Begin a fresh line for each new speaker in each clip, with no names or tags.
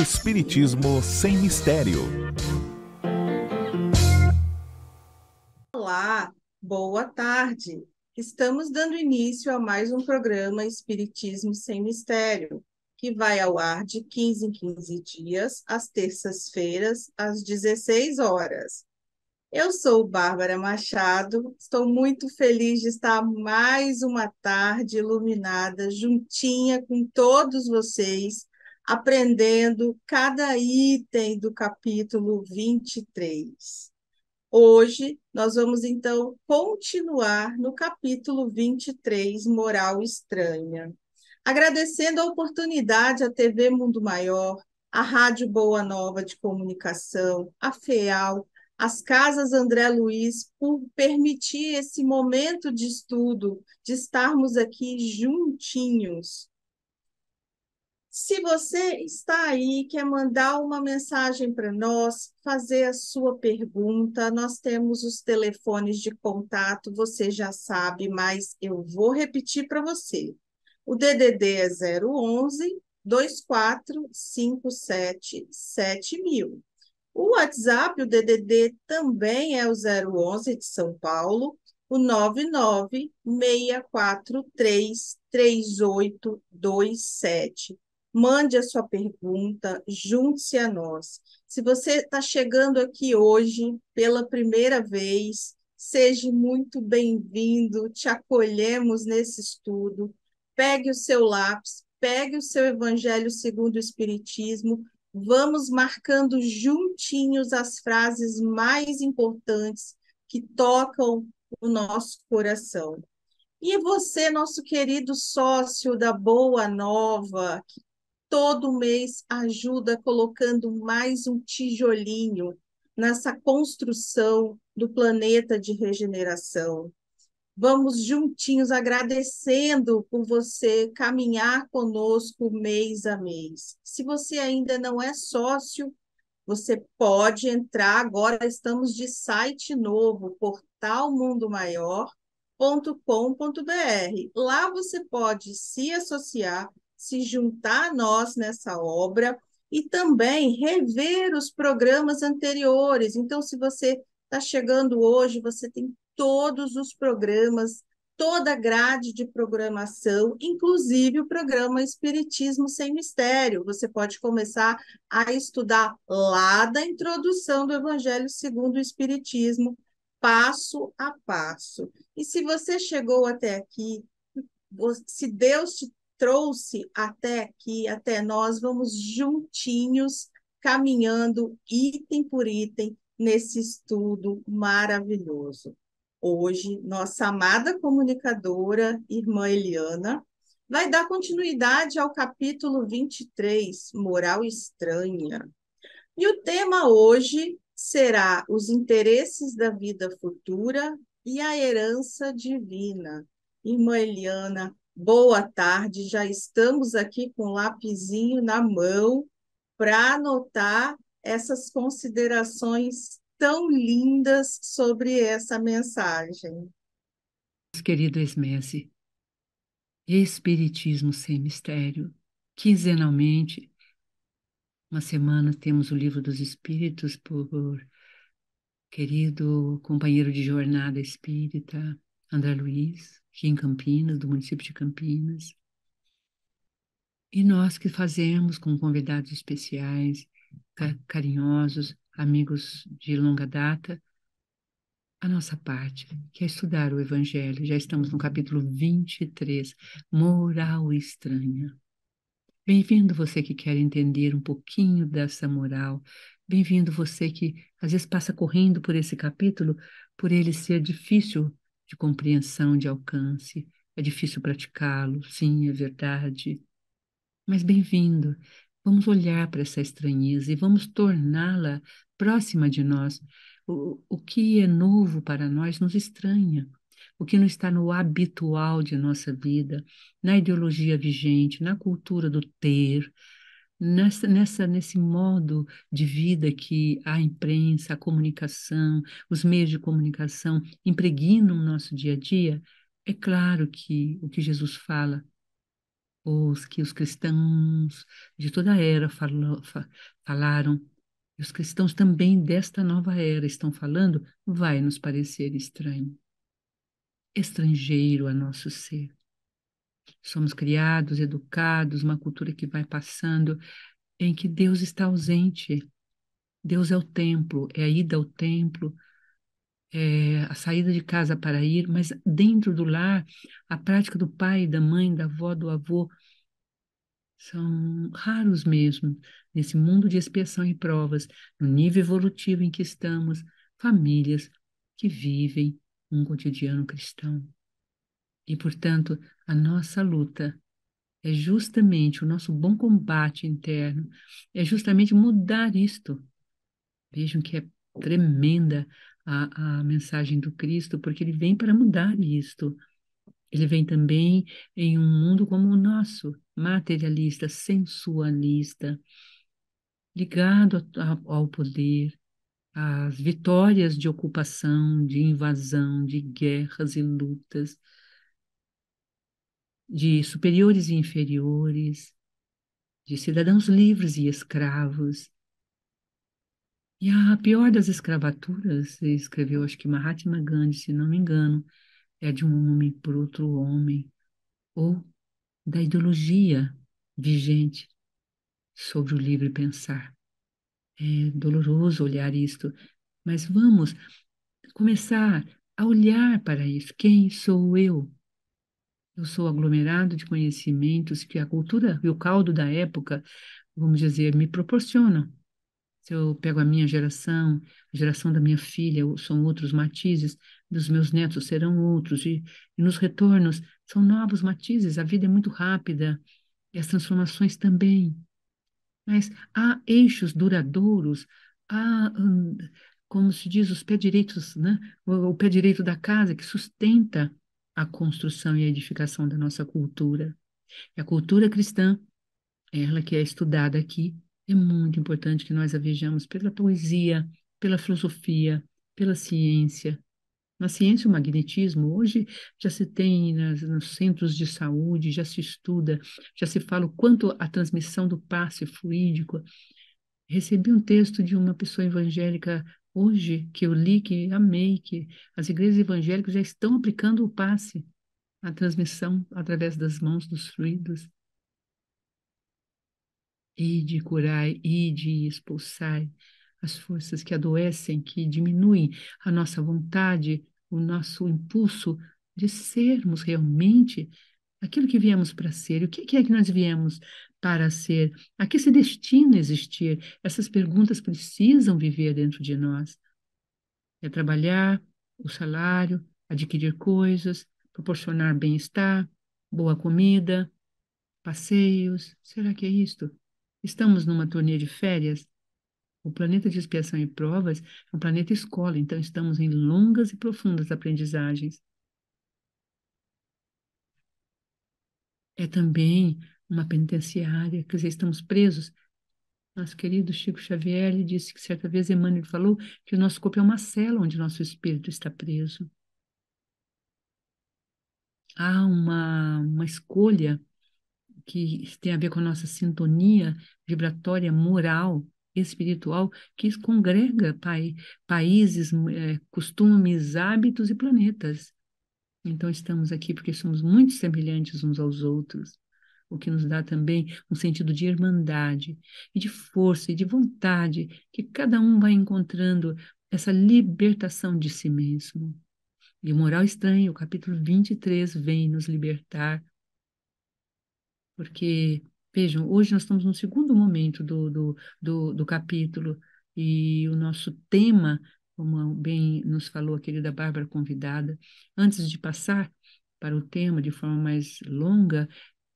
Espiritismo sem mistério. Olá, boa tarde. Estamos dando início a mais um programa Espiritismo sem mistério, que vai ao ar de 15 em 15 dias, às terças-feiras, às 16 horas. Eu sou Bárbara Machado, estou muito feliz de estar mais uma tarde iluminada, juntinha com todos vocês, aprendendo cada item do capítulo 23. Hoje nós vamos então continuar no capítulo 23, Moral Estranha. Agradecendo a oportunidade à TV Mundo Maior, à Rádio Boa Nova de Comunicação, à FEAL, as casas André Luiz por permitir esse momento de estudo, de estarmos aqui juntinhos. Se você está aí, quer mandar uma mensagem para nós, fazer a sua pergunta, nós temos os telefones de contato, você já sabe, mas eu vou repetir para você. O DDD é 011 2457 7000. O WhatsApp, o DDD também é o 011 de São Paulo, o 996433827. Mande a sua pergunta, junte-se a nós. Se você está chegando aqui hoje pela primeira vez, seja muito bem-vindo, te acolhemos nesse estudo. Pegue o seu lápis, pegue o seu Evangelho segundo o Espiritismo vamos marcando juntinhos as frases mais importantes que tocam o nosso coração. E você, nosso querido sócio da Boa Nova, que todo mês ajuda colocando mais um tijolinho nessa construção do planeta de regeneração. Vamos juntinhos agradecendo por você caminhar conosco mês a mês. Se você ainda não é sócio, você pode entrar agora. Estamos de site novo, portalmundomaior.com.br. Lá você pode se associar, se juntar a nós nessa obra e também rever os programas anteriores. Então, se você está chegando hoje, você tem todos os programas, toda a grade de programação, inclusive o programa Espiritismo Sem Mistério. Você pode começar a estudar lá da introdução do Evangelho segundo o Espiritismo, passo a passo. E se você chegou até aqui, se Deus te trouxe até aqui, até nós, vamos juntinhos caminhando item por item nesse estudo maravilhoso hoje, nossa amada comunicadora, irmã Eliana, vai dar continuidade ao capítulo 23, Moral Estranha. E o tema hoje será os interesses da vida futura e a herança divina. Irmã Eliana, boa tarde. Já estamos aqui com o lapisinho na mão para anotar essas considerações tão lindas sobre essa mensagem.
Querido Esmese, Espiritismo sem Mistério, quinzenalmente, uma semana temos o Livro dos Espíritos por querido companheiro de jornada espírita, André Luiz, aqui em Campinas, do município de Campinas. E nós que fazemos com convidados especiais, carinhosos, amigos de longa data, a nossa parte, que é estudar o Evangelho. Já estamos no capítulo 23, Moral Estranha. Bem-vindo você que quer entender um pouquinho dessa moral. Bem-vindo você que às vezes passa correndo por esse capítulo, por ele ser difícil de compreensão, de alcance. É difícil praticá-lo, sim, é verdade. Mas bem-vindo, Vamos olhar para essa estranheza e vamos torná-la próxima de nós. O, o que é novo para nós nos estranha. O que não está no habitual de nossa vida, na ideologia vigente, na cultura do ter, nessa, nessa, nesse modo de vida que a imprensa, a comunicação, os meios de comunicação impregnam o nosso dia a dia, é claro que o que Jesus fala os que os cristãos de toda a era falou, falaram, e os cristãos também desta nova era estão falando, vai nos parecer estranho, estrangeiro a nosso ser. Somos criados, educados, uma cultura que vai passando, em que Deus está ausente. Deus é o templo, é a ida ao templo, é, a saída de casa para ir, mas dentro do lar, a prática do pai, da mãe, da avó, do avô, são raros mesmo, nesse mundo de expiação e provas, no nível evolutivo em que estamos, famílias que vivem um cotidiano cristão. E, portanto, a nossa luta é justamente o nosso bom combate interno, é justamente mudar isto. Vejam que é tremenda a, a mensagem do Cristo, porque ele vem para mudar isto. Ele vem também em um mundo como o nosso, materialista, sensualista, ligado a, a, ao poder, às vitórias de ocupação, de invasão, de guerras e lutas, de superiores e inferiores, de cidadãos livres e escravos, e a pior das escravaturas, escreveu, acho que Mahatma Gandhi, se não me engano, é de um homem para outro homem, ou da ideologia vigente sobre o livre pensar. É doloroso olhar isto, mas vamos começar a olhar para isso. Quem sou eu? Eu sou aglomerado de conhecimentos que a cultura e o caldo da época, vamos dizer, me proporcionam se eu pego a minha geração, a geração da minha filha, são outros matizes, dos meus netos serão outros, e, e nos retornos são novos matizes, a vida é muito rápida, e as transformações também. Mas há eixos duradouros, há, hum, como se diz, os pés direitos, né? o, o pé direito da casa que sustenta a construção e a edificação da nossa cultura. E a cultura cristã, ela que é estudada aqui, é muito importante que nós a vejamos pela poesia, pela filosofia, pela ciência. Na ciência, o magnetismo, hoje já se tem nas, nos centros de saúde, já se estuda, já se fala o quanto a transmissão do passe fluídico. Recebi um texto de uma pessoa evangélica hoje que eu li, que amei, que as igrejas evangélicas já estão aplicando o passe, a transmissão através das mãos, dos fluidos e de curai e de expulsai as forças que adoecem, que diminuem a nossa vontade, o nosso impulso de sermos realmente aquilo que viemos para ser. O que é que nós viemos para ser? A que se destina existir? Essas perguntas precisam viver dentro de nós. É trabalhar o salário, adquirir coisas, proporcionar bem-estar, boa comida, passeios. Será que é isto? Estamos numa turnê de férias. O planeta de expiação e provas é um planeta escola, então estamos em longas e profundas aprendizagens. É também uma penitenciária, quer dizer, estamos presos. Nosso querido Chico Xavier disse que certa vez Emmanuel falou que o nosso corpo é uma cela onde nosso espírito está preso. Há uma, uma escolha que tem a ver com a nossa sintonia vibratória moral, espiritual, que congrega países, é, costumes, hábitos e planetas. Então, estamos aqui porque somos muito semelhantes uns aos outros, o que nos dá também um sentido de irmandade, e de força e de vontade, que cada um vai encontrando essa libertação de si mesmo. E o Moral Estranho, o capítulo 23, vem nos libertar porque, vejam, hoje nós estamos no segundo momento do, do, do, do capítulo e o nosso tema, como bem nos falou a querida Bárbara convidada, antes de passar para o tema de forma mais longa,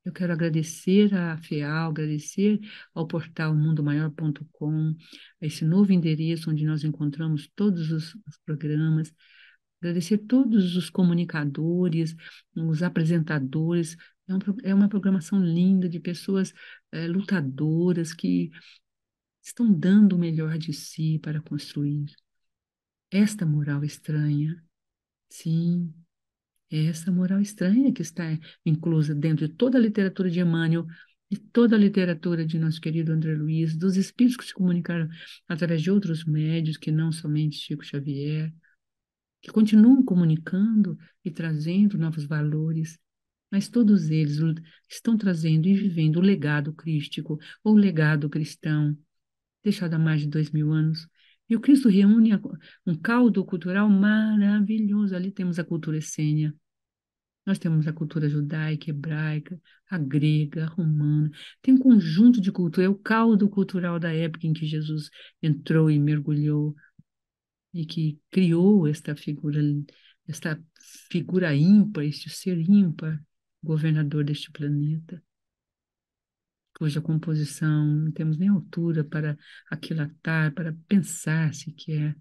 eu quero agradecer à FEAL, agradecer ao portal mundomaior.com, a esse novo endereço onde nós encontramos todos os, os, programas, agradecer todos os comunicadores, os apresentadores, é, é uma, programação linda de pessoas é, lutadoras que estão dando o melhor de si para construir esta moral estranha. Sim, essa moral estranha que está inclusa dentro de toda a literatura de Emmanuel, de toda a literatura de nosso querido André Luiz, dos espíritos que se comunicaram através de outros médios, que não somente Chico Xavier, que continuam comunicando e trazendo novos valores mas todos eles estão trazendo e vivendo o legado crístico ou o legado cristão, deixado há mais de dois mil anos. E o Cristo reúne um caldo cultural maravilhoso. Ali temos a cultura essênia, nós temos a cultura judaica, hebraica, a grega, a romana. Tem um conjunto de cultura, é o caldo cultural da época em que Jesus entrou e mergulhou e que criou esta figura, esta figura ímpar, este ser ímpar, governador deste planeta, cuja composição não temos nem altura para aquilatar, para pensar se que é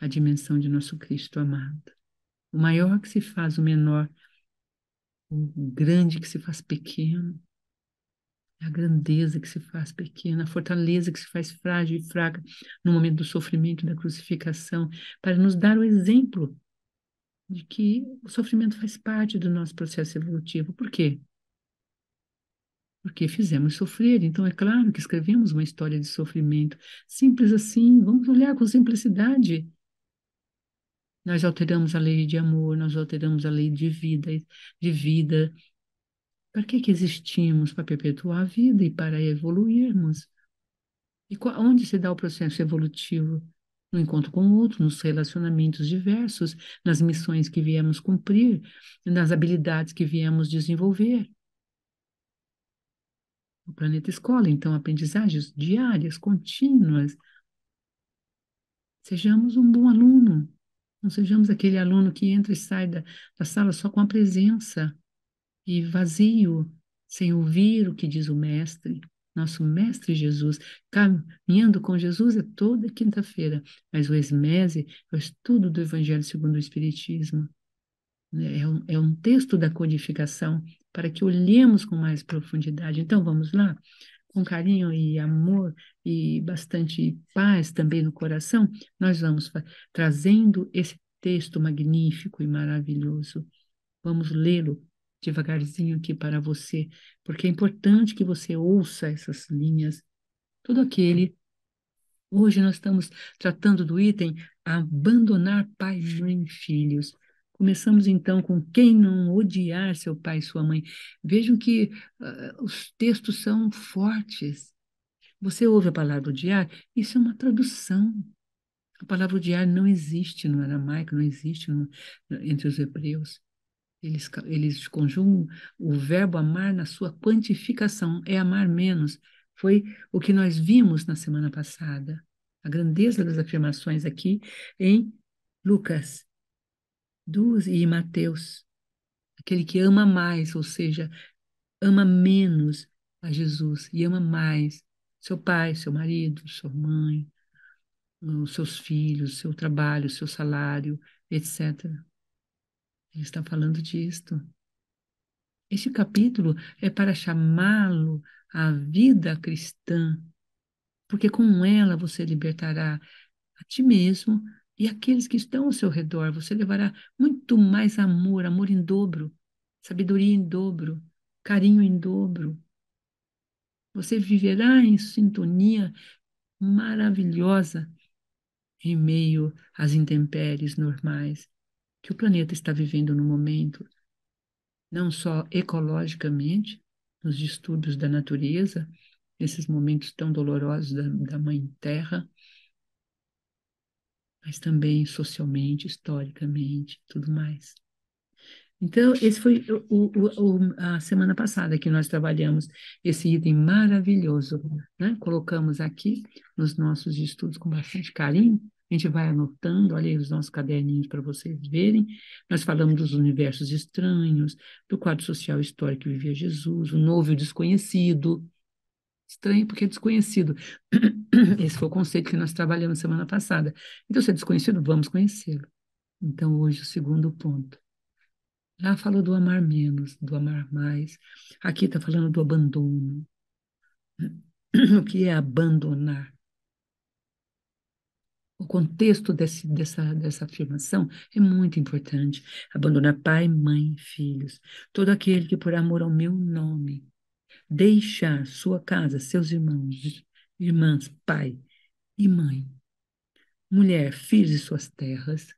a dimensão de nosso Cristo amado. O maior que se faz o menor, o grande que se faz pequeno, a grandeza que se faz pequena, a fortaleza que se faz frágil e fraca no momento do sofrimento da crucificação, para nos dar o exemplo de que o sofrimento faz parte do nosso processo evolutivo. Por quê? Porque fizemos sofrer, então é claro que escrevemos uma história de sofrimento. Simples assim, vamos olhar com simplicidade. Nós alteramos a lei de amor, nós alteramos a lei de vida, de vida. Para que, que existimos? Para perpetuar a vida e para evoluirmos. E onde se dá o processo evolutivo? no encontro com o outro, nos relacionamentos diversos, nas missões que viemos cumprir, nas habilidades que viemos desenvolver. O planeta escola, então, aprendizagens diárias, contínuas. Sejamos um bom aluno. Não sejamos aquele aluno que entra e sai da, da sala só com a presença e vazio, sem ouvir o que diz o mestre, nosso Mestre Jesus. Caminhando com Jesus é toda quinta-feira, mas o Esmese é o estudo do Evangelho segundo o Espiritismo. É, é um, é um texto da codificação para que olhemos com mais profundidade. Então, vamos lá? Com carinho e amor e bastante paz também no coração, nós vamos trazendo esse texto magnífico e maravilhoso. Vamos lê-lo devagarzinho aqui para você, porque é importante que você ouça essas linhas. Tudo aquele. Hoje nós estamos tratando do item abandonar pais, mãe, filhos. Começamos então com quem não odiar seu pai e sua mãe. Vejam que uh, os textos são fortes. Você ouve a palavra odiar? Isso é uma tradução. A palavra odiar não existe no aramaico, não existe no, entre os hebreus. Eles, eles conjugam o verbo amar na sua quantificação, é amar menos. Foi o que nós vimos na semana passada, a grandeza das afirmações aqui em Lucas duas e Mateus. Aquele que ama mais, ou seja, ama menos a Jesus e ama mais seu pai, seu marido, sua mãe, os seus filhos, seu trabalho, seu salário, etc. Ele está falando disto. Este capítulo é para chamá-lo à vida cristã, porque com ela você libertará a ti mesmo e aqueles que estão ao seu redor. Você levará muito mais amor, amor em dobro, sabedoria em dobro, carinho em dobro. Você viverá em sintonia maravilhosa em meio às intempéries normais que o planeta está vivendo no momento, não só ecologicamente, nos distúrbios da natureza, nesses momentos tão dolorosos da, da Mãe Terra, mas também socialmente, historicamente, tudo mais. Então, esse foi o, o, o, a semana passada que nós trabalhamos esse item maravilhoso. Né? Colocamos aqui nos nossos estudos com bastante carinho, a gente vai anotando, olha aí os nossos caderninhos para vocês verem. Nós falamos dos universos estranhos, do quadro social histórico que vivia Jesus, o novo e o desconhecido. Estranho porque é desconhecido. Esse foi o conceito que nós trabalhamos semana passada. Então, se é desconhecido, vamos conhecê-lo. Então, hoje, o segundo ponto. Já falou do amar menos, do amar mais. Aqui está falando do abandono. o que é abandonar? O contexto desse, dessa, dessa afirmação é muito importante. Abandonar pai, mãe filhos. Todo aquele que, por amor ao meu nome, deixar sua casa, seus irmãos, irmãs, pai e mãe, mulher, filhos e suas terras,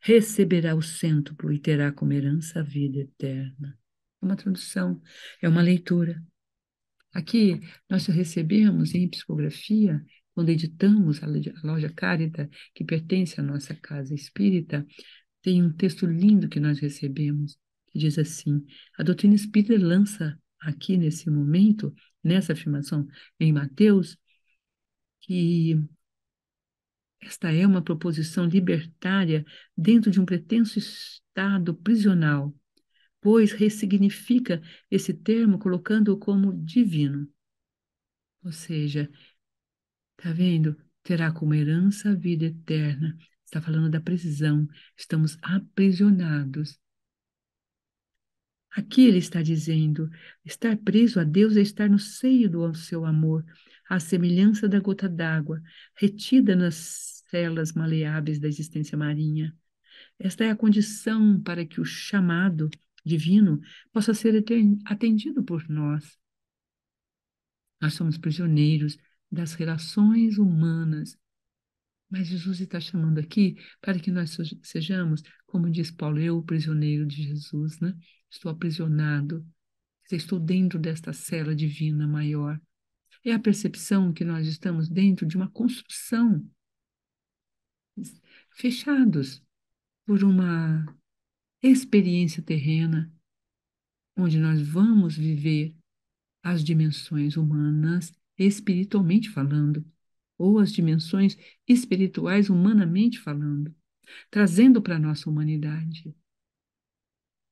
receberá o cêntuplo e terá como herança a vida eterna. É uma tradução, é uma leitura. Aqui nós recebemos em psicografia quando editamos a loja Carita, que pertence à nossa casa espírita, tem um texto lindo que nós recebemos, que diz assim: a doutrina espírita lança aqui nesse momento, nessa afirmação em Mateus, que esta é uma proposição libertária dentro de um pretenso estado prisional, pois ressignifica esse termo colocando-o como divino. Ou seja, Tá vendo? Terá como herança a vida eterna. Está falando da prisão. Estamos aprisionados. Aqui ele está dizendo: estar preso a Deus é estar no seio do seu amor, à semelhança da gota d'água, retida nas celas maleáveis da existência marinha. Esta é a condição para que o chamado divino possa ser atendido por nós. Nós somos prisioneiros das relações humanas. Mas Jesus está chamando aqui para que nós sejamos, como diz Paulo, eu, prisioneiro de Jesus, né? Estou aprisionado, estou dentro desta cela divina maior. É a percepção que nós estamos dentro de uma construção, fechados por uma experiência terrena, onde nós vamos viver as dimensões humanas espiritualmente falando, ou as dimensões espirituais humanamente falando, trazendo para a nossa humanidade.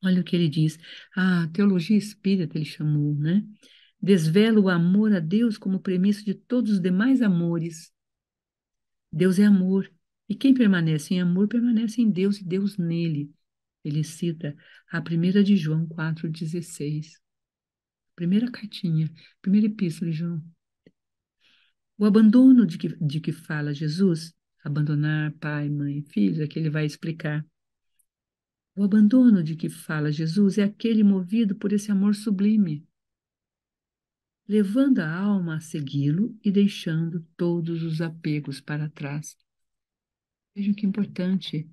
Olha o que ele diz. A teologia espírita ele chamou, né? Desvela o amor a Deus como premissa de todos os demais amores. Deus é amor, e quem permanece em amor permanece em Deus e Deus nele. Ele cita a primeira de João 4,16. Primeira cartinha, primeira epístola de João o abandono de que, de que fala Jesus, abandonar pai, mãe filho filhos, é que ele vai explicar. O abandono de que fala Jesus é aquele movido por esse amor sublime, levando a alma a segui-lo e deixando todos os apegos para trás. Vejam que importante.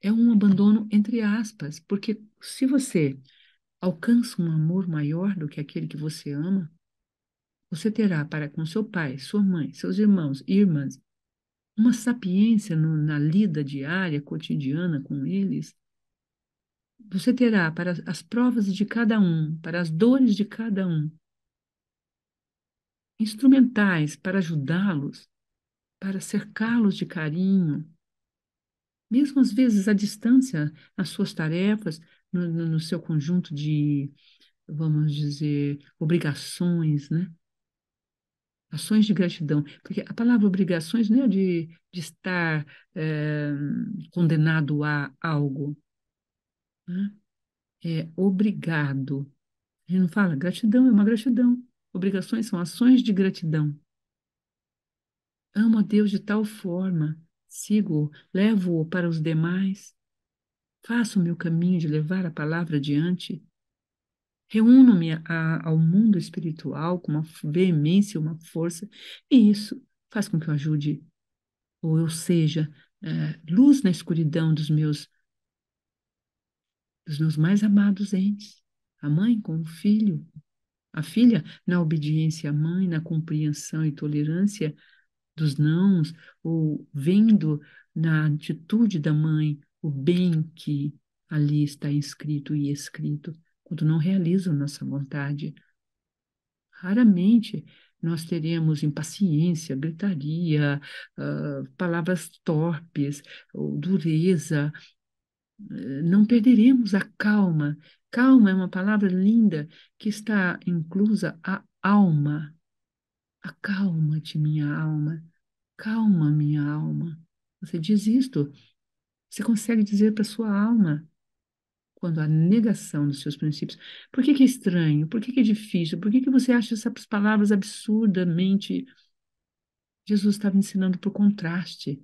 É um abandono entre aspas, porque se você alcança um amor maior do que aquele que você ama, você terá para com seu pai, sua mãe, seus irmãos e irmãs uma sapiência no, na lida diária, cotidiana com eles. Você terá para as provas de cada um, para as dores de cada um, instrumentais para ajudá-los, para cercá-los de carinho, mesmo às vezes à distância, nas suas tarefas, no, no, seu conjunto de, vamos dizer, obrigações, né? ações de gratidão, porque a palavra obrigações não é de, de estar é, condenado a algo. Né? É obrigado. A gente não fala gratidão, é uma gratidão. Obrigações são ações de gratidão. Amo a Deus de tal forma, sigo-o, levo-o para os demais, faço o meu caminho de levar a palavra adiante, Reúno-me ao mundo espiritual com uma veemência, uma força, e isso faz com que eu ajude, ou eu seja, é, luz na escuridão dos meus, dos meus mais amados entes. A mãe com o filho, a filha na obediência à mãe, na compreensão e tolerância dos nãos, ou vendo na atitude da mãe o bem que ali está inscrito e escrito quando não realizam nossa vontade. Raramente nós teremos impaciência, gritaria, ah, palavras torpes, ou dureza. não perderemos a calma. Calma é uma palavra linda que está inclusa a alma. Acalma-te, minha alma. Calma, minha alma. Você diz isto. Você consegue dizer para sua alma: quando a negação dos seus princípios. Por que, que é estranho? Por que, que é difícil? Por que, que você acha essas palavras absurdamente. Jesus estava ensinando por contraste.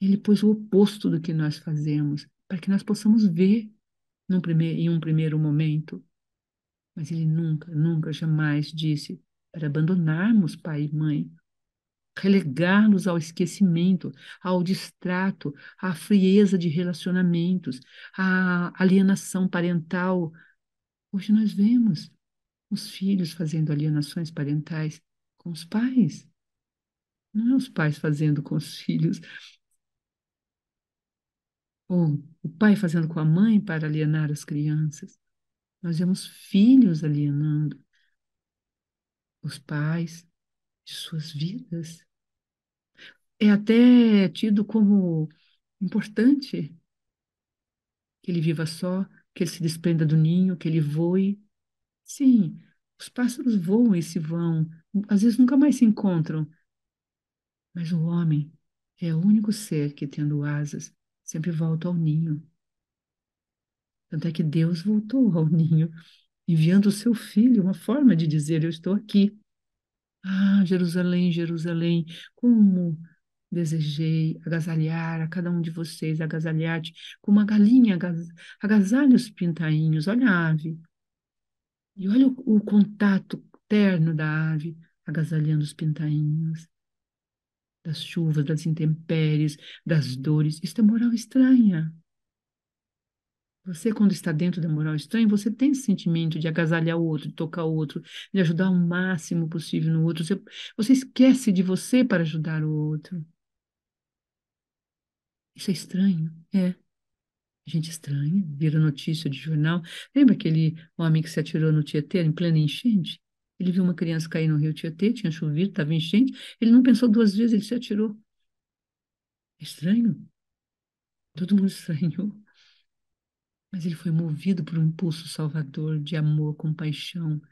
Ele pôs o oposto do que nós fazemos, para que nós possamos ver em um primeiro momento. Mas ele nunca, nunca, jamais disse para abandonarmos pai e mãe relegar-nos ao esquecimento, ao distrato, à frieza de relacionamentos, à alienação parental. Hoje nós vemos os filhos fazendo alienações parentais com os pais. Não é os pais fazendo com os filhos. Ou o pai fazendo com a mãe para alienar as crianças. Nós vemos filhos alienando os pais, de suas vidas. É até tido como importante que ele viva só, que ele se desprenda do ninho, que ele voe. Sim, os pássaros voam e se vão, às vezes nunca mais se encontram. Mas o homem é o único ser que, tendo asas, sempre volta ao ninho. Tanto é que Deus voltou ao ninho, enviando o seu filho, uma forma de dizer: Eu estou aqui. Ah, Jerusalém, Jerusalém, como desejei agasalhar a cada um de vocês, agasalhar-te como a galinha agaz, agasalha os pintainhos, olha a ave. E olha o, o contato terno da ave agasalhando os pintainhos, das chuvas, das intempéries, das dores. Isto é moral estranha. Você, quando está dentro da moral estranha, você tem esse sentimento de agasalhar o outro, de tocar o outro, de ajudar o máximo possível no outro. Você, você esquece de você para ajudar o outro. Isso é estranho, é. Gente é estranha, vira notícia de jornal. Lembra aquele homem que se atirou no Tietê em plena enchente? Ele viu uma criança cair no rio Tietê, tinha chovido, estava enchente. Ele não pensou duas vezes, ele se atirou. É estranho. Todo mundo estranhou. Mas ele foi movido por um impulso salvador de amor, compaixão.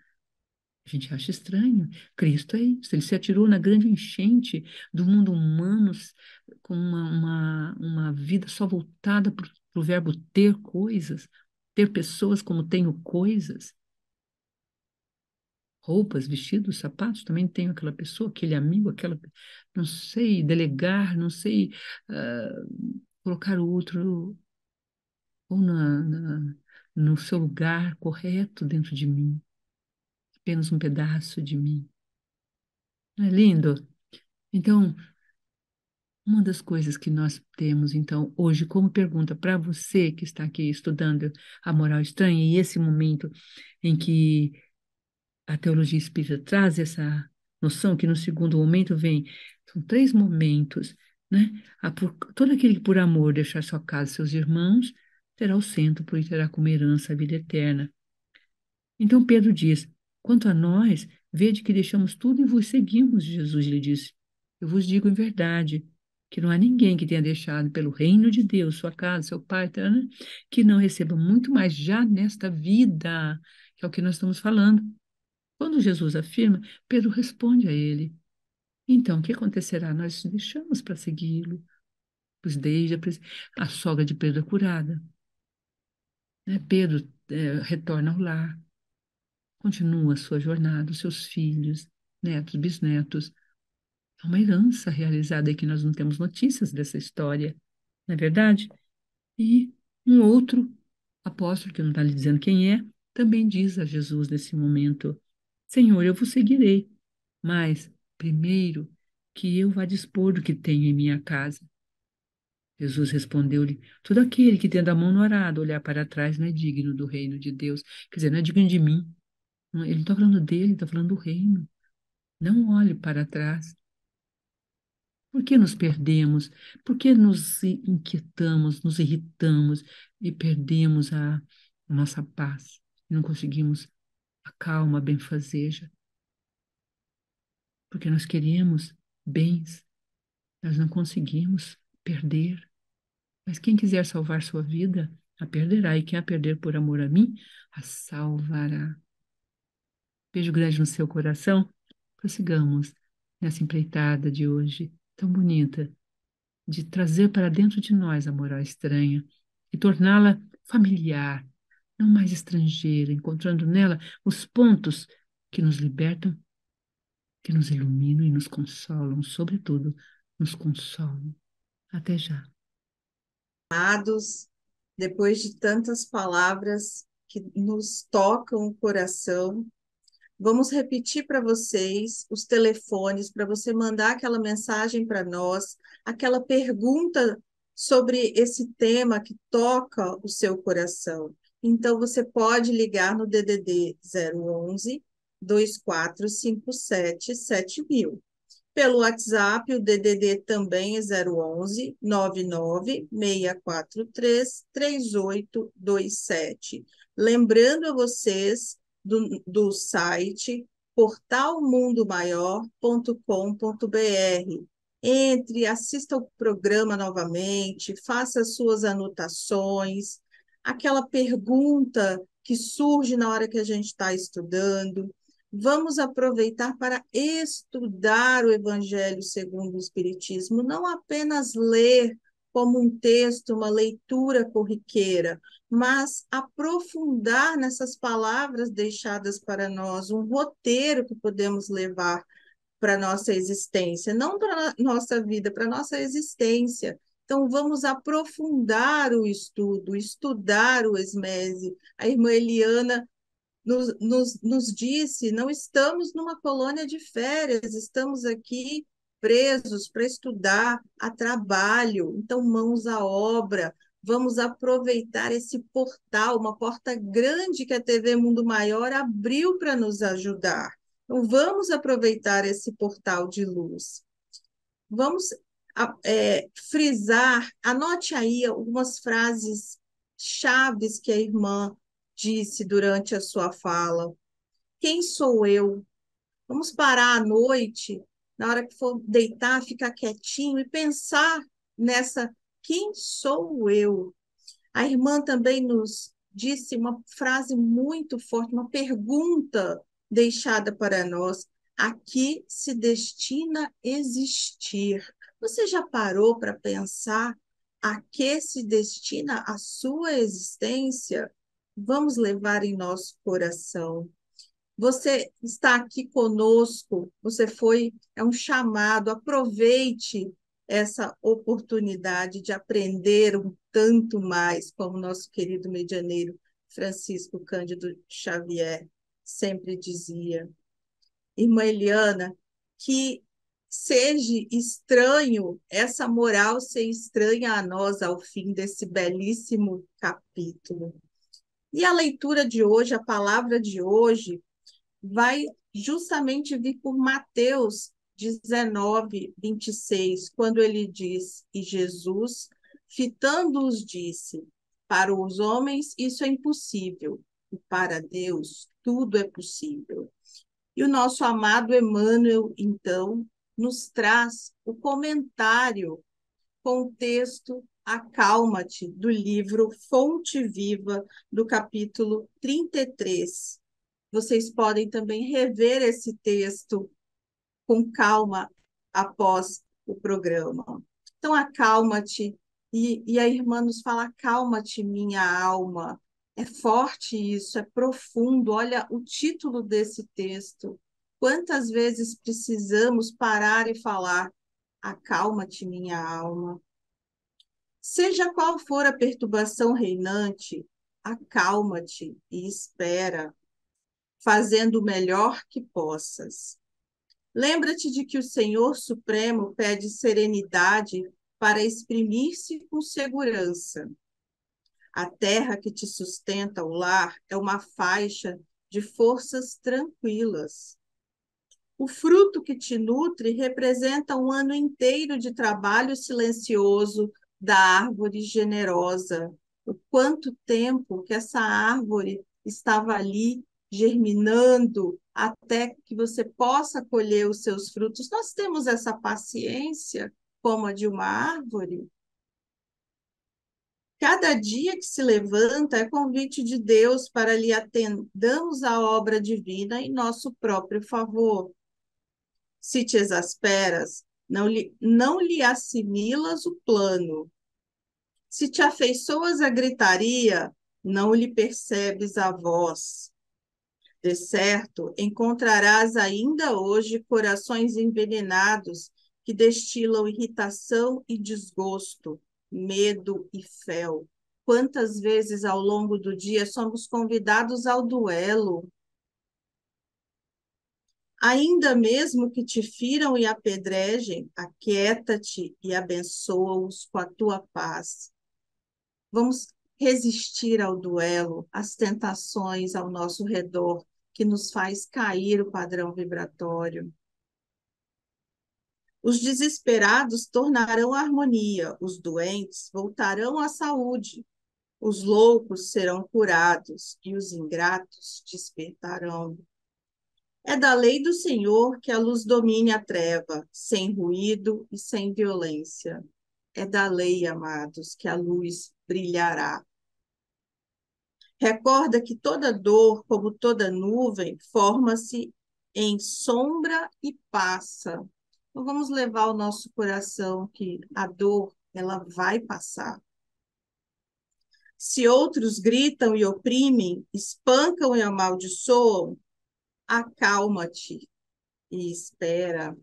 A gente acha estranho. Cristo é isso. Ele se atirou na grande enchente do mundo humano com uma, uma, uma vida só voltada para o verbo ter coisas, ter pessoas como tenho coisas. Roupas, vestidos, sapatos, também tenho aquela pessoa, aquele amigo, aquela. Não sei, delegar, não sei uh, colocar o outro ou na, na, no seu lugar correto dentro de mim, apenas um pedaço de mim. Não é lindo? Então, uma das coisas que nós temos, então, hoje, como pergunta para você que está aqui estudando a moral estranha e esse momento em que a teologia espírita traz essa noção que no segundo momento vem, são três momentos, né? A por, todo aquele que por amor deixar sua casa, seus irmãos, terá o centro pois terá como herança a vida eterna. Então Pedro diz: Quanto a nós, vede que deixamos tudo e vos seguimos. Jesus lhe disse: Eu vos digo em verdade que não há ninguém que tenha deixado pelo reino de Deus sua casa, seu pai, né, que não receba muito mais já nesta vida, que é o que nós estamos falando. Quando Jesus afirma, Pedro responde a ele: Então, o que acontecerá? Nós deixamos para segui-lo. Pois desde a, a sogra de Pedro é curada. Né? Pedro é, retorna ao lar, continua a sua jornada, os seus filhos, netos, bisnetos. É uma herança realizada e que nós não temos notícias dessa história, não é verdade? E um outro apóstolo, que não está lhe dizendo quem é, também diz a Jesus nesse momento: Senhor, eu vos seguirei, mas primeiro que eu vá dispor do que tenho em minha casa, Jesus respondeu-lhe: Todo aquele que tendo a mão no arado olhar para trás não é digno do reino de Deus. Quer dizer, não é digno de mim. É, ele não está falando dele, está falando do reino. Não olhe para trás. Por que nos perdemos? Por que nos inquietamos, nos irritamos e perdemos a, a nossa paz? Não conseguimos a calma, a benfazeja? Porque nós queremos bens, nós não conseguimos perder. Mas quem quiser salvar sua vida, a perderá, e quem a perder por amor a mim, a salvará. Beijo grande no seu coração. Prossigamos nessa empreitada de hoje, tão bonita, de trazer para dentro de nós a moral estranha e torná-la familiar, não mais estrangeira, encontrando nela os pontos que nos libertam, que nos iluminam e nos consolam, sobretudo, nos consolam. Até já
amados, depois de tantas palavras que nos tocam o coração, vamos repetir para vocês os telefones para você mandar aquela mensagem para nós, aquela pergunta sobre esse tema que toca o seu coração. Então você pode ligar no DDD 011 2457 7000 pelo WhatsApp, o DDD também é 011 99643 3827. Lembrando a vocês do, do site portalmundomaior.com.br. Entre, assista o programa novamente, faça suas anotações, aquela pergunta que surge na hora que a gente está estudando vamos aproveitar para estudar o Evangelho segundo o Espiritismo, não apenas ler como um texto, uma leitura corriqueira, mas aprofundar nessas palavras deixadas para nós, um roteiro que podemos levar para nossa existência, não para nossa vida, para nossa existência. Então, vamos aprofundar o estudo, estudar o Esmese. A irmã Eliana nos, nos, nos disse: não estamos numa colônia de férias, estamos aqui presos para estudar, a trabalho, então mãos à obra, vamos aproveitar esse portal, uma porta grande que a TV Mundo Maior abriu para nos ajudar. Então, vamos aproveitar esse portal de luz. Vamos é, frisar, anote aí algumas frases chaves que a irmã disse durante a sua fala. Quem sou eu? Vamos parar à noite, na hora que for deitar, ficar quietinho e pensar nessa quem sou eu? A irmã também nos disse uma frase muito forte, uma pergunta deixada para nós: a que se destina existir? Você já parou para pensar a que se destina a sua existência? vamos levar em nosso coração. Você está aqui conosco, você foi, é um chamado, aproveite essa oportunidade de aprender um tanto mais como nosso querido medianeiro Francisco Cândido Xavier sempre dizia. Irmã Eliana, que seja estranho essa moral ser estranha a nós ao fim desse belíssimo capítulo. E a leitura de hoje, a palavra de hoje, vai justamente vir por Mateus 19, 26, quando ele diz: E Jesus, fitando-os, disse: Para os homens isso é impossível, e para Deus tudo é possível. E o nosso amado Emmanuel, então, nos traz o comentário com o texto Acalma-te, do livro Fonte Viva, do capítulo 33. Vocês podem também rever esse texto com calma após o programa. Então, acalma-te. E, e a irmã nos fala: acalma-te, minha alma. É forte isso, é profundo. Olha o título desse texto. Quantas vezes precisamos parar e falar: acalma-te, minha alma. Seja qual for a perturbação reinante, acalma-te e espera, fazendo o melhor que possas. Lembra-te de que o Senhor Supremo pede serenidade para exprimir-se com segurança. A terra que te sustenta, o lar, é uma faixa de forças tranquilas. O fruto que te nutre representa um ano inteiro de trabalho silencioso, da árvore generosa, o quanto tempo que essa árvore estava ali germinando até que você possa colher os seus frutos. Nós temos essa paciência como a de uma árvore. Cada dia que se levanta é convite de Deus para lhe atendamos à obra divina em nosso próprio favor. Se te exasperas, não lhe, não lhe assimilas o plano. Se te afeiçoas à gritaria, não lhe percebes a voz. De certo, encontrarás ainda hoje corações envenenados que destilam irritação e desgosto, medo e fel. Quantas vezes ao longo do dia somos convidados ao duelo, Ainda mesmo que te firam e apedrejem, aquieta-te e abençoa-os com a tua paz. Vamos resistir ao duelo, às tentações ao nosso redor, que nos faz cair o padrão vibratório. Os desesperados tornarão a harmonia, os doentes voltarão à saúde, os loucos serão curados e os ingratos despertarão. É da lei do Senhor que a luz domine a treva, sem ruído e sem violência. É da lei, amados, que a luz brilhará. Recorda que toda dor, como toda nuvem, forma-se em sombra e passa. Então vamos levar o nosso coração que a dor, ela vai passar. Se outros gritam e oprimem, espancam e amaldiçoam, acalma-te e espera.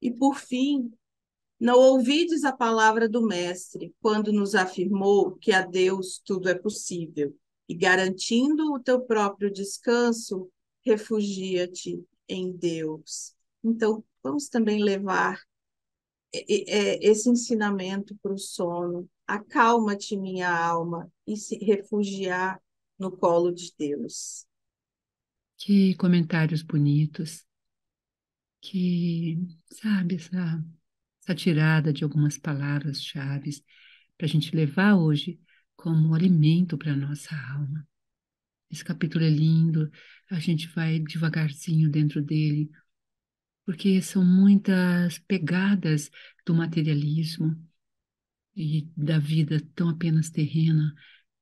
E por fim, não ouvides a palavra do Mestre quando nos afirmou que a Deus tudo é possível, e garantindo o teu próprio descanso, refugia-te em Deus. Então, vamos também levar é, esse ensinamento para o sono. Acalma-te, minha alma, e se refugiar no colo de Deus.
Que comentários bonitos.
Que, sabe, essa,
essa tirada de algumas palavras-chave para a gente levar hoje como alimento para a nossa alma. Esse capítulo é lindo, a gente vai devagarzinho dentro dele, porque são muitas pegadas do materialismo e da vida tão apenas terrena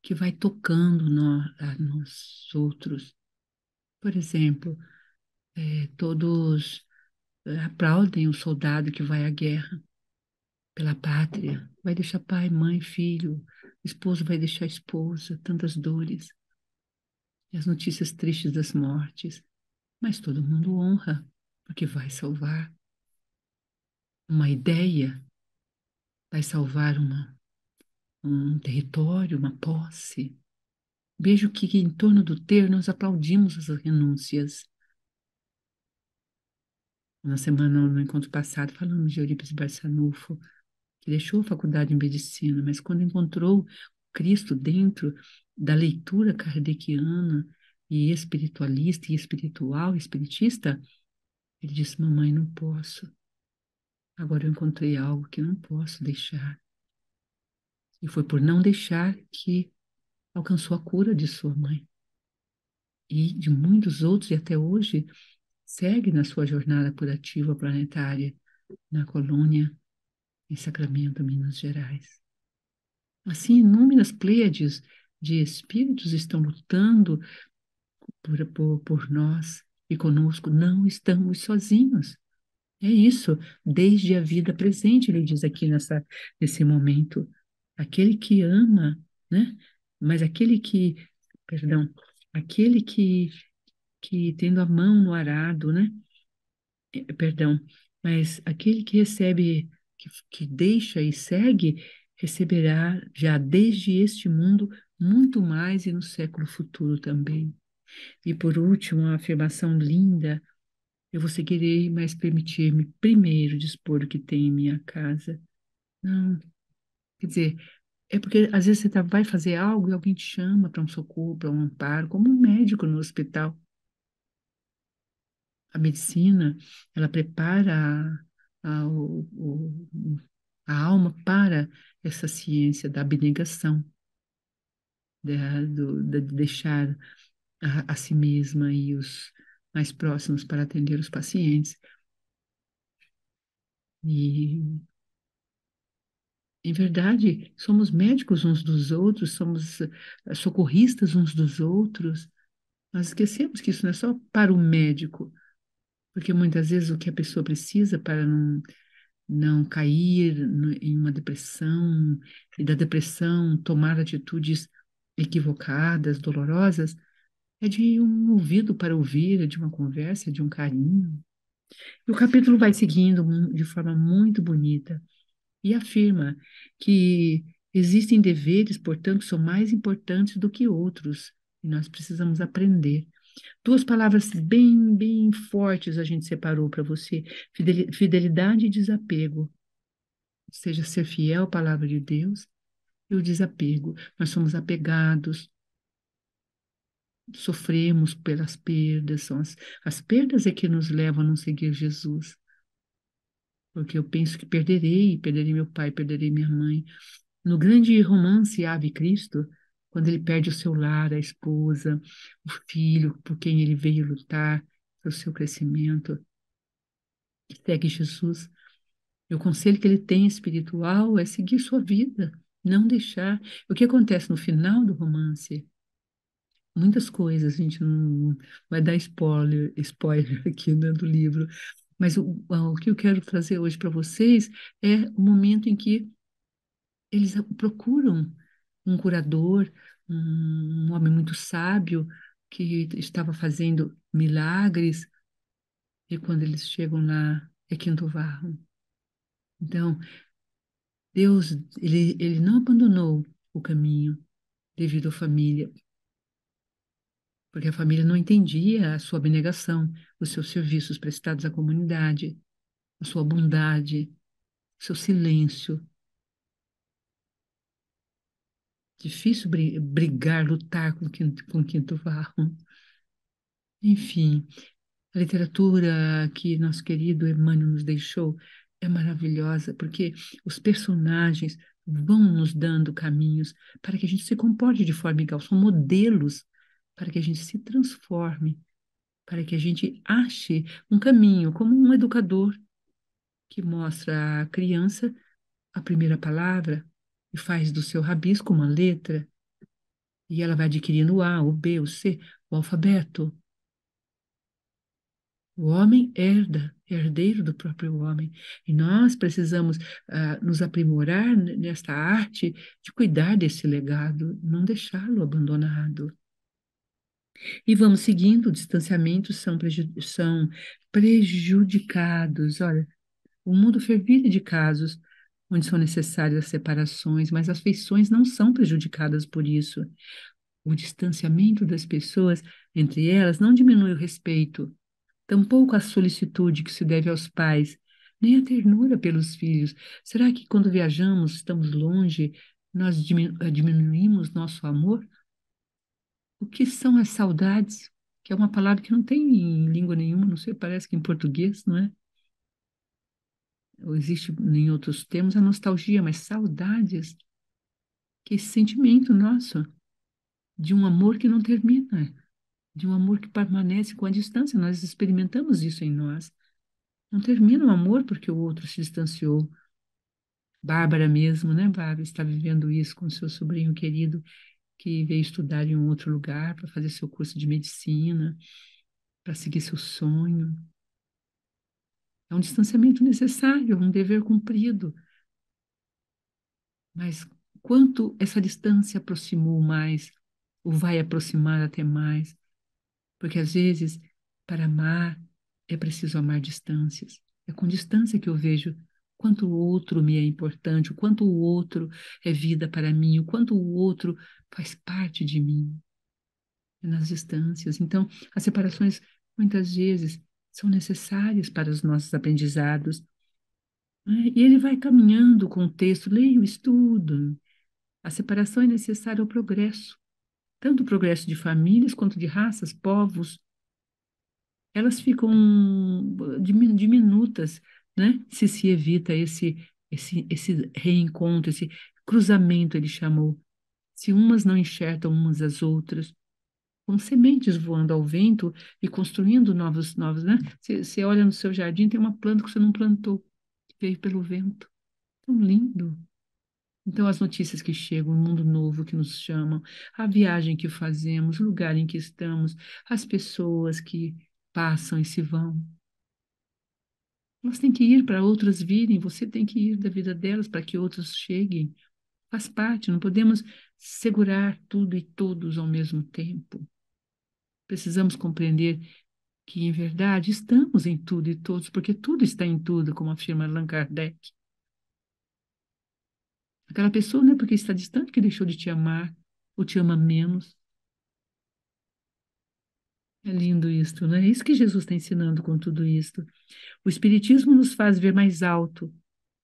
que vai tocando nós, os outros. Por exemplo, é, todos é, aplaudem o soldado que vai à guerra pela pátria, vai deixar pai, mãe, filho, esposo vai deixar esposa, tantas dores, e as notícias tristes das mortes, mas todo mundo honra, porque vai salvar. Uma ideia vai salvar uma um território, uma posse. Vejo que em torno do ter nós aplaudimos as renúncias. Na semana, no encontro passado, falamos de Eurípides Barçanufo, que deixou a faculdade de medicina, mas quando encontrou Cristo dentro da leitura kardeciana e espiritualista e espiritual, espiritista, ele disse: Mamãe, não posso. Agora eu encontrei algo que eu não posso deixar. E foi por não deixar que alcançou a cura de sua mãe. E de muitos outros, e até hoje, segue na sua jornada curativa planetária na colônia em Sacramento, Minas Gerais. Assim, inúmeras pleiades de espíritos estão lutando por, por, por nós e conosco. Não estamos sozinhos. É isso, desde a vida presente, ele diz aqui nessa, nesse momento Aquele que ama, né? Mas aquele que, perdão, aquele que, que tendo a mão no arado, né? É, perdão, mas aquele que recebe, que, que deixa e segue, receberá já desde este mundo muito mais e no século futuro também. E por último, uma afirmação linda: eu vou seguirei, mas permitir-me primeiro dispor o que tem em minha casa. Não, Quer dizer, é porque às vezes você tá, vai fazer algo e alguém te chama para um socorro, para um amparo, como um médico no hospital. A medicina, ela prepara a, a, o, a alma para essa ciência da abnegação, de, do, de deixar a, a si mesma e os mais próximos para atender os pacientes. E em é verdade, somos médicos uns dos outros, somos eh, socorristas uns dos outros. Nós esquecemos que isso não é só para o médico, porque muitas vezes o que a pessoa precisa para não, não cair no, em uma depressão, e da depressão tomar atitudes equivocadas, dolorosas, é de um ouvido para ouvir, é de uma conversa, é de um carinho. E o capítulo vai seguindo de forma muito bonita e afirma que existem deveres, portanto, que são mais importantes do que outros e nós precisamos aprender. Duas palavras bem, bem fortes a gente separou para você: fidelidade e desapego. Ou seja, ser fiel à palavra de Deus e o desapego. Nós somos apegados, sofremos pelas perdas, são as, as perdas é que nos levam a não seguir Jesus porque eu penso que perderei, perderei meu pai, perderei minha mãe. No grande romance Ave Cristo, quando ele perde o seu lar, a esposa, o filho por quem ele veio lutar, o seu crescimento, segue Jesus, e o conselho que ele tem espiritual é seguir sua vida, não deixar. O que acontece no final do romance? Muitas coisas, a gente não vai dar spoiler, spoiler aqui né, do livro, mas o, o que eu quero trazer hoje para vocês é o momento em que eles procuram um curador, um homem muito sábio que estava fazendo milagres, e quando eles chegam lá é quinto varro. Então, Deus, ele, ele não abandonou o caminho devido à família, porque a família não entendia a sua abnegação, os seus serviços prestados à comunidade, a sua bondade, o seu silêncio. Difícil brigar, lutar com o quinto varro. Enfim, a literatura que nosso querido Emmanuel nos deixou é maravilhosa, porque os personagens vão nos dando caminhos para que a gente se comporte de forma igual, são modelos para que a gente se transforme, para que a gente ache um caminho, como um educador que mostra à criança a primeira palavra e faz do seu rabisco uma letra, e ela vai adquirindo o A, o B, o C, o alfabeto. O homem herda, herdeiro do próprio homem. E nós precisamos uh, nos aprimorar nesta arte de cuidar desse legado, não deixá-lo abandonado. E vamos seguindo, o distanciamento são, preju são prejudicados. Olha, o mundo fervilha de casos onde são necessárias as separações, mas as feições não são prejudicadas por isso. O distanciamento das pessoas entre elas não diminui o respeito, tampouco a solicitude que se deve aos pais, nem a ternura pelos filhos. Será que quando viajamos, estamos longe, nós diminu diminuímos nosso amor o que são as saudades? Que é uma palavra que não tem em língua nenhuma, não sei, parece que em português, não é? Ou existe em outros termos a nostalgia, mas saudades, que é esse sentimento nosso de um amor que não termina, de um amor que permanece com a distância. Nós experimentamos isso em nós. Não termina o amor porque o outro se distanciou. Bárbara mesmo, né, Bárbara, está vivendo isso com seu sobrinho querido que veio estudar em um outro lugar para fazer seu curso de medicina, para seguir seu sonho. É um distanciamento necessário, um dever cumprido. Mas quanto essa distância aproximou mais, ou vai aproximar até mais? Porque às vezes, para amar, é preciso amar distâncias. É com distância que eu vejo quanto o outro me é importante, o quanto o outro é vida para mim, o quanto o outro faz parte de mim é nas distâncias. Então, as separações muitas vezes são necessárias para os nossos aprendizados. Né? E ele vai caminhando com o texto, leia o estudo. A separação é necessária ao progresso, tanto o progresso de famílias quanto de raças, povos. Elas ficam eh, diminutas né? Se se evita esse esse esse reencontro, esse cruzamento ele chamou, se umas não enxertam umas às outras, como sementes voando ao vento e construindo novos novos, né? Você, você olha no seu jardim tem uma planta que você não plantou que veio pelo vento, tão lindo. Então, as notícias que chegam, o mundo novo que nos chamam, a viagem que fazemos, o lugar em que estamos, as pessoas que passam e se vão, elas têm que ir para outras virem, você tem que ir da vida delas para que outros cheguem. Faz parte, não podemos segurar tudo e todos ao mesmo tempo. Precisamos compreender que, em verdade, estamos em tudo e todos, porque tudo está em tudo, como afirma Allan Kardec. Aquela pessoa não é porque está distante que deixou de te amar ou te ama menos. É lindo isto, não né? É isso que Jesus está ensinando com tudo isto. O Espiritismo nos faz ver mais alto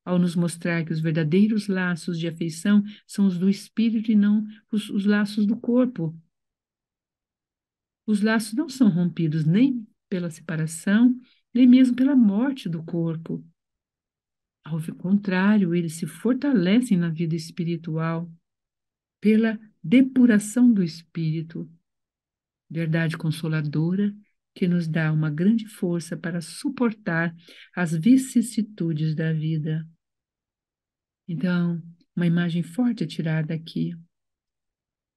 ao nos mostrar que os verdadeiros laços de afeição são os do espírito e não os, os laços do corpo. Os laços não são rompidos nem pela separação, nem mesmo pela morte do corpo. Ao contrário, eles se fortalecem na vida espiritual pela depuração do espírito verdade consoladora que nos dá uma grande força para suportar as vicissitudes da vida. Então, uma imagem forte a tirar daqui.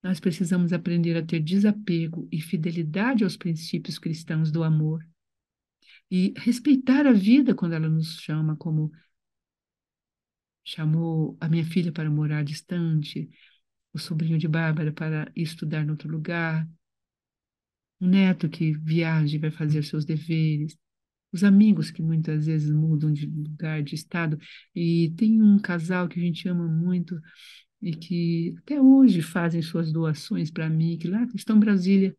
Nós precisamos aprender a ter desapego e fidelidade aos princípios cristãos do amor e respeitar a vida quando ela nos chama, como chamou a minha filha para morar distante, o sobrinho de Bárbara para estudar em outro lugar, o neto que viaja e vai fazer seus deveres, os amigos que muitas vezes mudam de lugar, de estado. E tem um casal que a gente ama muito e que até hoje fazem suas doações para mim, que lá estão em Brasília.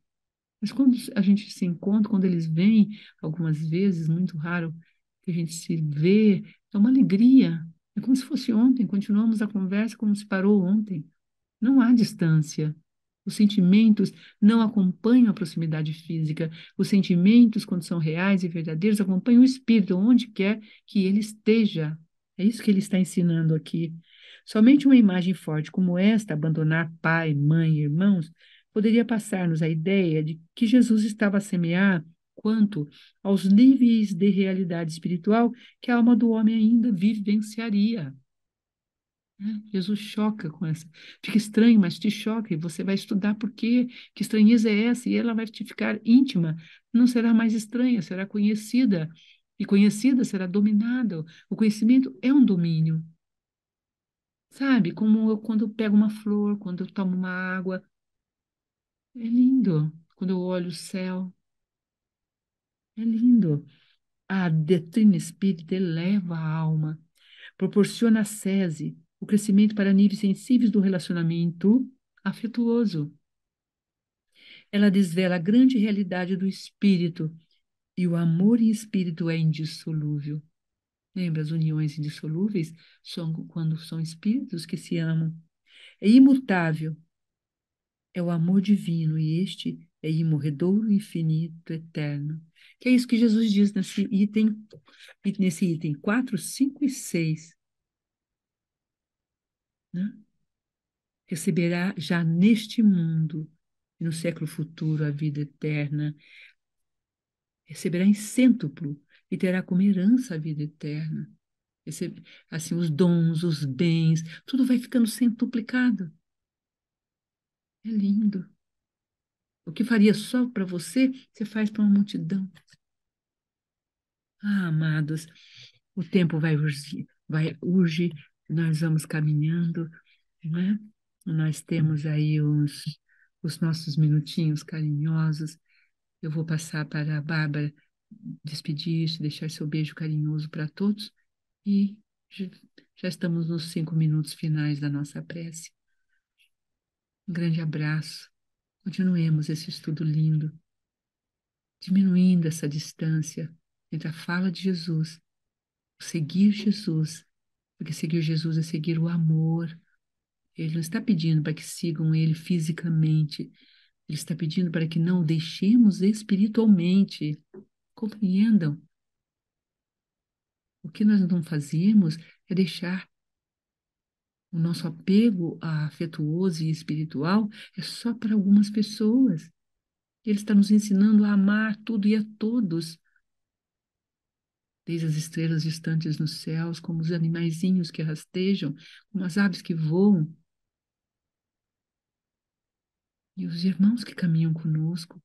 Mas quando a gente se encontra, quando eles vêm, algumas vezes, muito raro que a gente se vê, é uma alegria. É como se fosse ontem, continuamos a conversa como se parou ontem. Não há distância, os sentimentos não acompanham a proximidade física. Os sentimentos, quando são reais e verdadeiros, acompanham o espírito, onde quer que ele esteja. É isso que ele está ensinando aqui. Somente uma imagem forte como esta, abandonar pai, mãe e irmãos, poderia passar-nos a ideia de que Jesus estava a semear quanto aos níveis de realidade espiritual que a alma do homem ainda vivenciaria. Jesus choca com essa. Fica estranho, mas te choca e você vai estudar por quê, que estranheza é essa e ela vai te ficar íntima. Não será mais estranha, será conhecida. E conhecida será dominada. O conhecimento é um domínio. Sabe? Como eu, quando eu pego uma flor, quando eu tomo uma água. É lindo. Quando eu olho o céu. É lindo. A doutrina espírita eleva a alma, proporciona a sese, o crescimento para níveis sensíveis do relacionamento afetuoso. Ela desvela a grande realidade do espírito e o amor em espírito é indissolúvel. Lembra, as uniões indissolúveis são quando são espíritos que se amam. É imutável. É o amor divino e este é imorredouro, infinito, eterno. Que é isso que Jesus diz nesse item, nesse item 4, 5 e 6 né? receberá já neste mundo e no século futuro a vida eterna. Receberá em cêntuplo e terá como herança a vida eterna. assim, os dons, os bens, tudo vai ficando centuplicado. É lindo. O que faria só para você, você faz para uma multidão. Ah, amados, o tempo vai urgir, vai urgir nós vamos caminhando, né? Nós temos aí os, os nossos minutinhos carinhosos. Eu vou passar para a Bárbara despedir-se, deixar seu beijo carinhoso para todos e já estamos nos cinco minutos finais da nossa prece. Um grande abraço. Continuemos esse estudo lindo, diminuindo essa distância entre a fala de Jesus, seguir Jesus porque seguir Jesus é seguir o amor. Ele não está pedindo para que sigam ele fisicamente. Ele está pedindo para que não o deixemos espiritualmente. Compreendam. O que nós não fazemos é deixar o nosso apego afetuoso e espiritual é só para algumas pessoas. Ele está nos ensinando a amar tudo e a todos desde as estrelas distantes nos céus, como os animaizinhos que rastejam, como as aves que voam, e os irmãos que caminham conosco,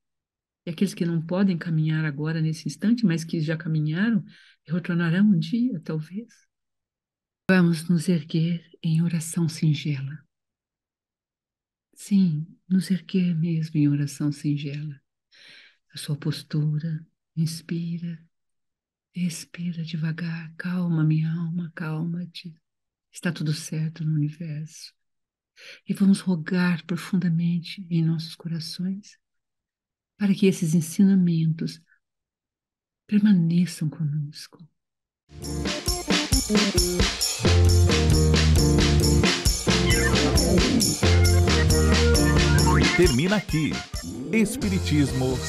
e aqueles que não podem caminhar agora nesse instante, mas que já caminharam e retornarão um dia, talvez. Vamos nos erguer em oração singela. Sim, nos erguer mesmo em oração singela. A sua postura inspira, Respira devagar, calma minha alma, calma-te. Está tudo certo no universo. E vamos rogar profundamente em nossos corações para que esses ensinamentos permaneçam conosco.
Termina aqui Espiritismo